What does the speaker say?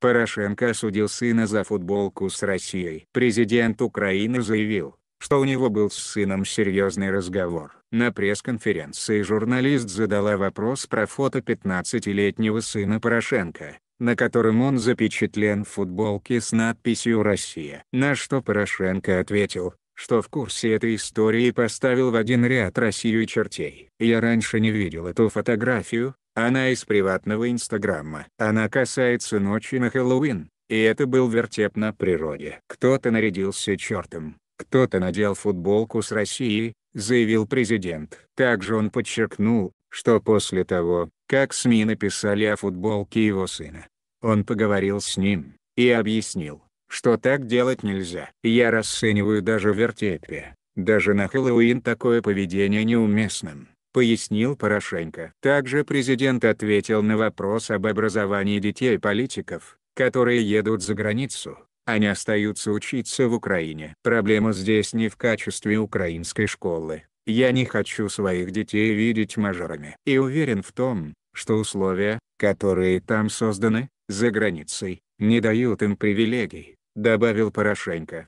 Порошенко осудил сына за футболку с Россией. Президент Украины заявил, что у него был с сыном серьезный разговор. На пресс-конференции журналист задала вопрос про фото 15-летнего сына Порошенко, на котором он запечатлен в футболке с надписью «Россия». На что Порошенко ответил, что в курсе этой истории поставил в один ряд Россию и чертей. «Я раньше не видел эту фотографию, она из приватного инстаграма. Она касается ночи на Хэллоуин, и это был вертеп на природе. Кто-то нарядился чертом, кто-то надел футболку с Россией, заявил президент. Также он подчеркнул, что после того, как СМИ написали о футболке его сына, он поговорил с ним, и объяснил, что так делать нельзя. Я расцениваю даже в вертепе, даже на Хэллоуин такое поведение неуместным пояснил Порошенко. Также президент ответил на вопрос об образовании детей политиков, которые едут за границу, а не остаются учиться в Украине. Проблема здесь не в качестве украинской школы. Я не хочу своих детей видеть мажорами. И уверен в том, что условия, которые там созданы, за границей, не дают им привилегий, добавил Порошенко.